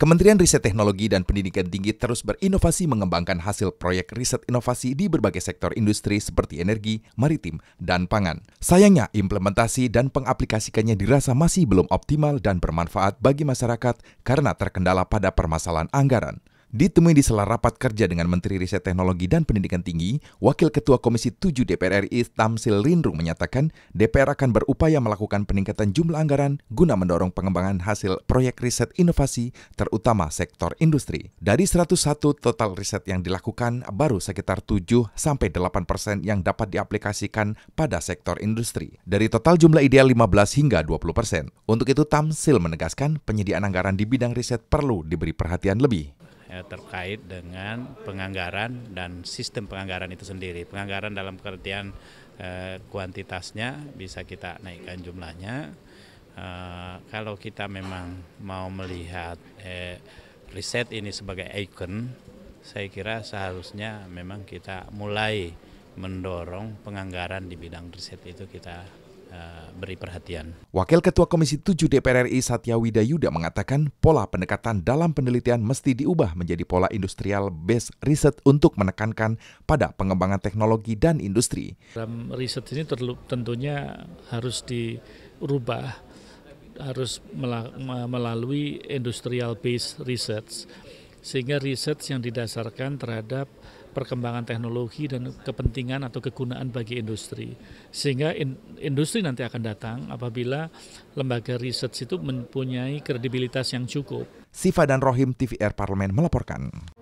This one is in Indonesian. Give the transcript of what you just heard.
Kementerian Riset Teknologi dan Pendidikan Tinggi terus berinovasi mengembangkan hasil proyek riset inovasi di berbagai sektor industri seperti energi, maritim, dan pangan. Sayangnya, implementasi dan pengaplikasikannya dirasa masih belum optimal dan bermanfaat bagi masyarakat karena terkendala pada permasalahan anggaran. Ditemui di sela rapat kerja dengan Menteri Riset Teknologi dan Pendidikan Tinggi, Wakil Ketua Komisi 7 DPR RI Tamsil Rindrung menyatakan DPR akan berupaya melakukan peningkatan jumlah anggaran guna mendorong pengembangan hasil proyek riset inovasi, terutama sektor industri. Dari 101 total riset yang dilakukan, baru sekitar 7-8 persen yang dapat diaplikasikan pada sektor industri. Dari total jumlah ideal 15 hingga 20 persen. Untuk itu, Tamsil menegaskan penyediaan anggaran di bidang riset perlu diberi perhatian lebih ya, terkait dengan penganggaran dan sistem penganggaran itu sendiri. Penganggaran dalam pengertian eh, kuantitasnya bisa kita naikkan jumlahnya. Eh, kalau kita memang mau melihat eh, riset ini sebagai ikon, saya kira seharusnya memang kita mulai mendorong penganggaran di bidang riset itu kita Eh, beri perhatian. Wakil Ketua Komisi 7 DPR RI Satya Widayuda mengatakan pola pendekatan dalam penelitian mesti diubah menjadi pola industrial based riset untuk menekankan pada pengembangan teknologi dan industri. Dalam riset ini tentunya harus dirubah harus melalui industrial based research sehingga riset yang didasarkan terhadap perkembangan teknologi dan kepentingan atau kegunaan bagi industri. Sehingga industri nanti akan datang apabila lembaga riset itu mempunyai kredibilitas yang cukup. Siva dan Rohim TVR Parlemen melaporkan.